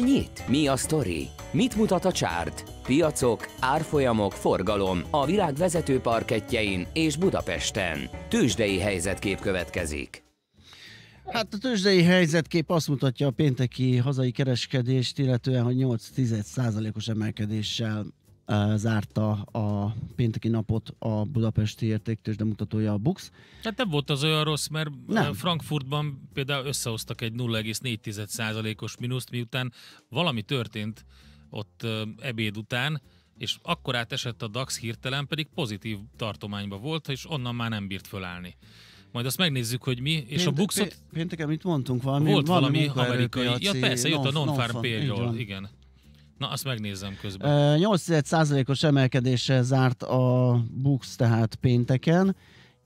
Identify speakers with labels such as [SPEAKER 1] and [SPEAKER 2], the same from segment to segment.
[SPEAKER 1] Nyit. Mi a sztori? Mit mutat a csárt? Piacok, árfolyamok, forgalom a világ vezető parketjein és Budapesten. Tősdei helyzetkép következik.
[SPEAKER 2] Hát a tőzsdei helyzetkép azt mutatja a pénteki hazai kereskedést, illetően, hogy 8 os emelkedéssel zárta a pénteki napot a budapesti értéktős mutatója a Bux.
[SPEAKER 1] Hát nem volt az olyan rossz, mert nem. Frankfurtban például összehoztak egy 0,4%-os mínuszt, miután valami történt ott ebéd után, és akkor átesett a DAX hirtelen, pedig pozitív tartományba volt, és onnan már nem bírt fölállni. Majd azt megnézzük,
[SPEAKER 2] hogy mi, és Pént, a Buxot... Pénteken mit mondtunk? Valami, volt valami, valami amerikai... Ja persze, jött a non-farm non
[SPEAKER 1] igen. Na, azt megnézem közben.
[SPEAKER 2] 8%-os emelkedéssel zárt a Bux, tehát pénteken,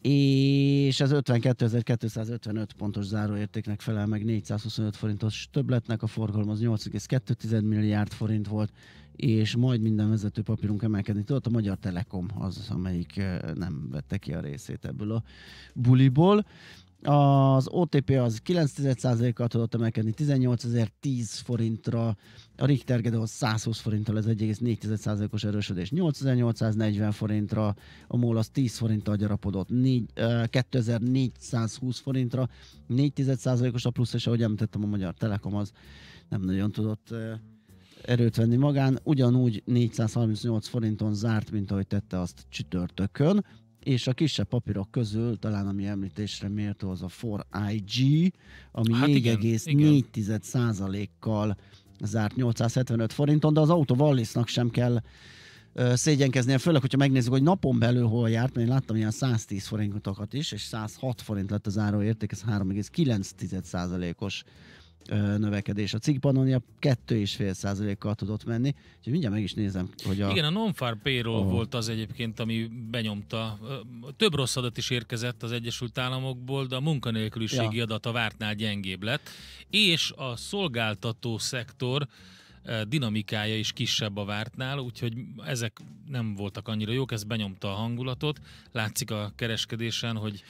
[SPEAKER 2] és ez 52.255 pontos záróértéknek felel meg 425 forintos többletnek, a forgalom az 8,2 milliárd forint volt, és majd minden vezető papírunk emelkedni tudott. A Magyar Telekom az, amelyik nem vette ki a részét ebből a buliból. Az OTP az 9%-kal tudott emelkedni 18.010 forintra, a Richter Gedeon 120 forinttal, ez 1,4%-os erősödés 8840 forintra, a MOL az 10 forinttal gyarapodott 2420 forintra, 4%-os a plusz, és ahogy említettem, a Magyar Telekom az nem nagyon tudott erőt venni magán, ugyanúgy 438 forinton zárt, mint ahogy tette azt csütörtökön és a kisebb papírok közül talán ami említésre méltó az a 4IG, ami hát 4,4%-kal zárt 875 forinton, de az autó Wallisnak sem kell szégyenkeznie, főleg, hogyha megnézzük, hogy napon belül hol járt, mert én láttam ilyen 110 forintokat is, és 106 forint lett az áró érték, ez 3,9%-os növekedés. A cikk Pannonia 2,5%-kal tudott menni, úgyhogy mindjárt meg is nézem, hogy a... Igen, a
[SPEAKER 1] non-farm payroll oh. volt az egyébként, ami benyomta. Több rossz adat is érkezett az Egyesült Államokból, de a munkanélküliségi ja. adat a vártnál gyengébb lett, és a szolgáltató szektor dinamikája is kisebb a vártnál, úgyhogy ezek nem voltak annyira jók, ez benyomta a hangulatot. Látszik a kereskedésen, hogy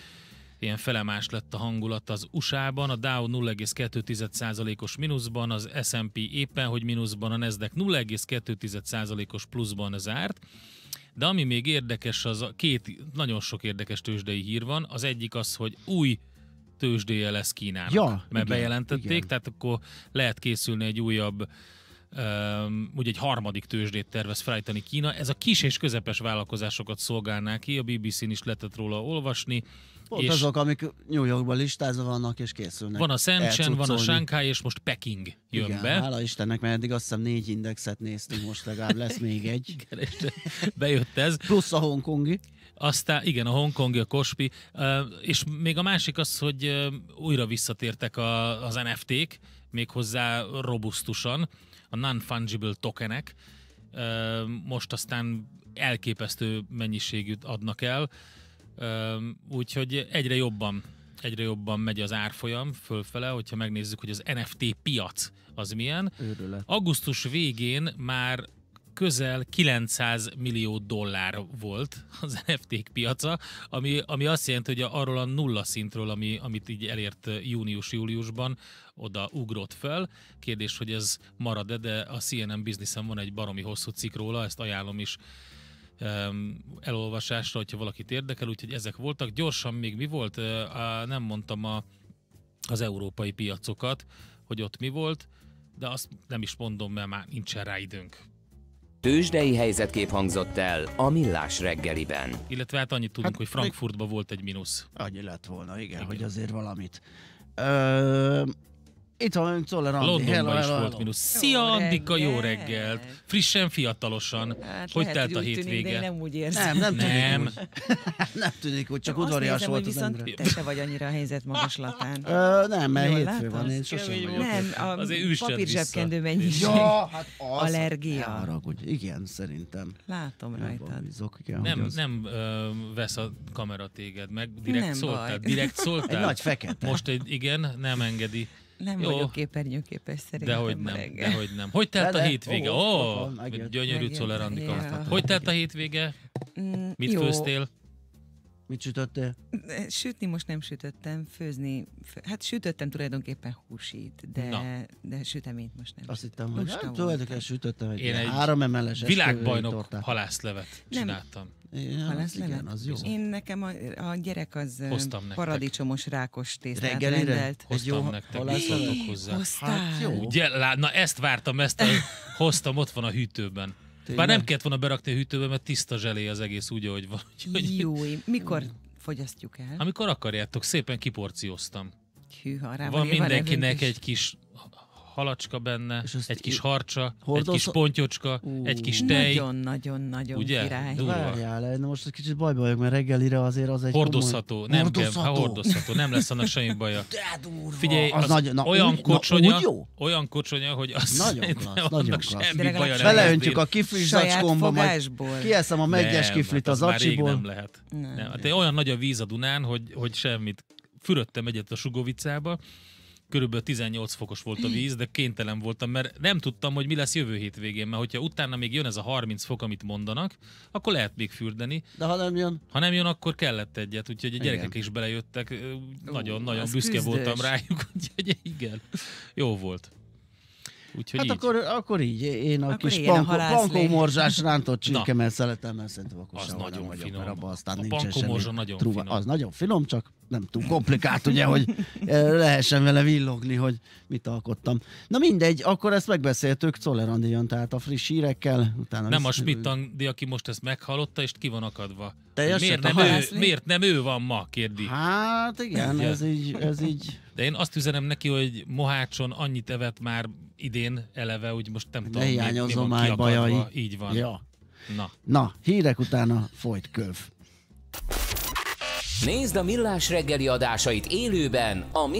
[SPEAKER 1] ilyen felemás lett a hangulat az USA-ban, a Dow 0,2%-os mínuszban, az S&P éppen, hogy mínuszban, a Nasdaq 0,2%-os pluszban zárt. De ami még érdekes, az a két nagyon sok érdekes tőzsdei hír van. Az egyik az, hogy új tőzsdéje lesz Kínának, ja, mert igen, bejelentették, igen. tehát akkor lehet készülni egy újabb um, ugye egy harmadik tőzsdét tervez felállítani Kína. Ez a kis és közepes vállalkozásokat szolgálná ki, a BBC-n is lehetett róla olvasni. Pont és azok,
[SPEAKER 2] amik New Yorkban listázva vannak és készülnek. Van a Shenzhen, van a Shanghai,
[SPEAKER 1] és most Peking jön Igen, be. hála
[SPEAKER 2] Istennek, mert eddig azt hiszem négy indexet néztünk, most legalább lesz még egy. Igen, bejött ez. Plusz a hongkongi.
[SPEAKER 1] Aztán igen, a Hongkongi, a Kospi, és még a másik az, hogy újra visszatértek az NFT-k, méghozzá robusztusan a non-fungible tokenek, most aztán elképesztő mennyiségűt adnak el, úgyhogy egyre jobban egyre jobban megy az árfolyam fölfele, hogyha megnézzük, hogy az NFT piac az milyen. Őrület. Augusztus végén már közel 900 millió dollár volt az nft piaca, ami, ami azt jelenti, hogy arról a nulla szintről, ami, amit így elért június-júliusban, oda ugrott fel. Kérdés, hogy ez marad-e, de a CNN business van egy baromi hosszú cikk róla, ezt ajánlom is elolvasásra, hogyha valakit érdekel, úgyhogy ezek voltak. Gyorsan még mi volt? Nem mondtam a, az európai piacokat, hogy ott mi volt, de azt nem is mondom, mert már nincsen rá időnk. Tőzsdei helyzetkép hangzott el a Millás reggeliben. Illetve hát annyit tudunk, hát, hogy Frankfurtban volt egy mínusz. Annyi lett volna, igen, igen. hogy azért
[SPEAKER 2] valamit. Ö, itt van ön Czoller Andi. Londonban hello, hello, is hello. volt minusz. Szia jó Andika, reggel. jó
[SPEAKER 1] reggelt! Frissen, fiatalosan. Hát hogy lehet, telt a hétvége? Tűnik, nem
[SPEAKER 2] úgy érzem. Nem, nem, tűnik nem. Úgy. nem tűnik úgy, csak udvarias volt az viszont te se vagy annyira a helyzet magaslatán. Ö, nem, mert Jól hétfő van, én sosem vagyok. Nem, a papírzsebkendő mennyiség. Ja, hát az. Allergia. Haragudj. Igen, szerintem. Látom rajtad. Nem,
[SPEAKER 1] nem vesz a kamera téged meg, direkt szóltál. Direkt szóltál. Egy nagy fekete. Most egy, igen, nem engedi. Nem Jó. vagyok képernyőképes szerintem. Dehogy nem, reggel. dehogy nem. Hogy telt a hétvége? Ó, oh, oh, gyönyörű Czoller Andika. Hogy telt a
[SPEAKER 2] hétvége? Mm, Mit főztél? Mit sütöttél? Sütni most nem sütöttem, főzni, fő, hát sütöttem tulajdonképpen húsít, de, Na. de süteményt most nem. Azt hittem, hogy hát, tulajdonképpen sütöttem egy, Én egy három emeles világbajnok tortát.
[SPEAKER 1] halászlevet csináltam.
[SPEAKER 2] Nem. Halászlevet? Igen, az jó. Én nekem a, a gyerek az Hoztam nektek. paradicsomos rákos tésztát Reggelire? rendelt. Hoztam jó, nektek, halászlatok hozzá. Hát jó.
[SPEAKER 1] Ugye, lá, na ezt vártam, ezt a, hoztam, ott van a hűtőben hűtőbe. Bár nem kellett volna berakni a hűtőbe, mert tiszta zselé az egész úgy, ahogy van. Úgyhogy... Jó, mikor
[SPEAKER 2] fogyasztjuk el?
[SPEAKER 1] Amikor akarjátok, szépen kiporcióztam. Hűha, rá van mindenkinek egy kis halacska benne, egy kis harcsa, hordozó... egy kis pontyocska, uh, egy kis tej. Nagyon-nagyon-nagyon király. Várjál,
[SPEAKER 2] de most egy kicsit bajba vagyok, mert reggelire azért az egy Hordozható, komoly... nem hordozható. kell, ha hordozható, nem lesz annak semmi baja. De
[SPEAKER 1] hát durva. Figyelj, az, az nagy, na, olyan, úgy, kocsonya, na, úgy jó? olyan kocsonya, hogy az nagyon klassz, nagyon klassz. semmi baja nem Beleöntjük a kifli zacskomba, majd kieszem a meggyes hát kiflit az acsiból. Nem lehet. Nem, hát olyan nagy a víz a Dunán, hogy, hogy semmit. Füröttem egyet a Sugovicába, körülbelül 18 fokos volt a víz, de kénytelen voltam, mert nem tudtam, hogy mi lesz jövő hétvégén, mert hogyha utána még jön ez a 30 fok, amit mondanak, akkor lehet még fürdeni.
[SPEAKER 2] De ha nem jön?
[SPEAKER 1] Ha nem jön, akkor kellett egyet, úgyhogy a gyerekek igen. is belejöttek, nagyon-nagyon nagyon büszke küzdés. voltam rájuk, úgyhogy igen, jó volt. Úgyhogy hát így. Akkor,
[SPEAKER 2] akkor így, én a akkor kis pankomorzsás rántott csirkemmel, mert szerintem akkor az nagyon vagyok, finom. Abban aztán a nincsen semmi. nagyon truva. finom. Az nagyon finom, csak nem tudom, komplikált ugye, hogy eh, lehessen vele villogni, hogy mit alkottam. Na mindegy, akkor ezt megbeszéltük Czoller tehát a friss hírekkel. Utána nem visz... a
[SPEAKER 1] Andi, aki most ezt meghallotta, és ki van akadva. Teljesen, miért, nem ő, miért nem ő van ma, kérdi. Hát igen, igen, ez így, ez így. De én azt üzenem neki, hogy Mohácson annyit evett már idén eleve, úgy most nem tudom, mi, mi van bajai. Így van. Ja.
[SPEAKER 2] Na. Na, hírek utána folyt kölv.
[SPEAKER 1] Nézd a Millás reggeli adásait élőben a